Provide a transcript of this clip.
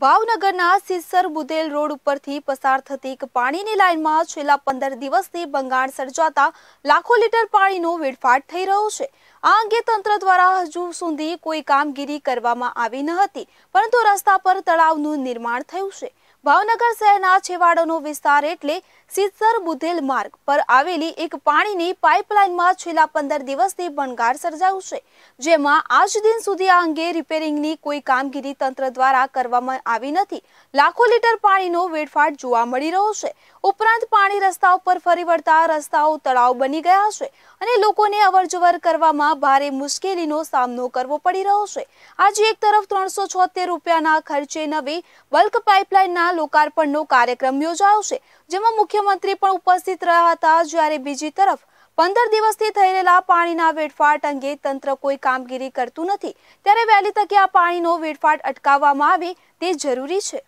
ભાવનગરના સિસર બુદેલ રોડ ઉપરથી પસાર થતી એક પાણીની લાઇનમાં છેલ્લા પંદર દિવસથી બંગાળ સર્જાતા લાખો લીટર પાણીનો વેડફાટ થઈ રહ્યો છે આ અંગે તંત્ર દ્વારા હજુ સુધી કોઈ કામગીરી કરવામાં આવી ન હતી પરંતુ રસ્તા પર તળાવનું નિર્માણ થયું છે ભાવનગર શહેરના છેવાડાનો વિસ્તાર એટલે સિદ્ધસર બુધેલ માર્ગ પર આવેલી એક પાણીની પાઇપલાઇનમાં છેલ્લા પંદર દિવસથી ભંગાર સર્જાયું છે જેમાં આજ દિન સુધી આ અંગે રિપેરિંગની કોઈ કામગીરી તંત્ર દ્વારા કરવામાં આવી નથી લાખો લીટર પાણીનો વેડફાટ જોવા મળી રહ્યો છે ઉપરાંત પાણી રસ્તાઓ પર ફરી વળતા રસ્તાઓ તળાવ બની ગયા છે અને લોકોને અવરજવર કરવામાં ભારે મુશ્કેલીનો સામનો કરવો પડી રહ્યો છે આજે એક તરફ ત્રણસો છોતેર રૂપિયાના ખર્ચે નવી બલ્ક પાઇપલાઇનના લોકાર્પણનો કાર્યક્રમ યોજાયો છે જેમાં મુખ્યમંત્રી પણ ઉપસ્થિત રહ્યા હતા જ્યારે બીજી તરફ પંદર દિવસથી થઈ રહેલા પાણીના વેડફાટ અંગે તંત્ર કોઈ કામગીરી કરતું નથી ત્યારે વહેલી તકે આ પાણીનો વેડફાટ અટકાવવામાં આવે તે જરૂરી છે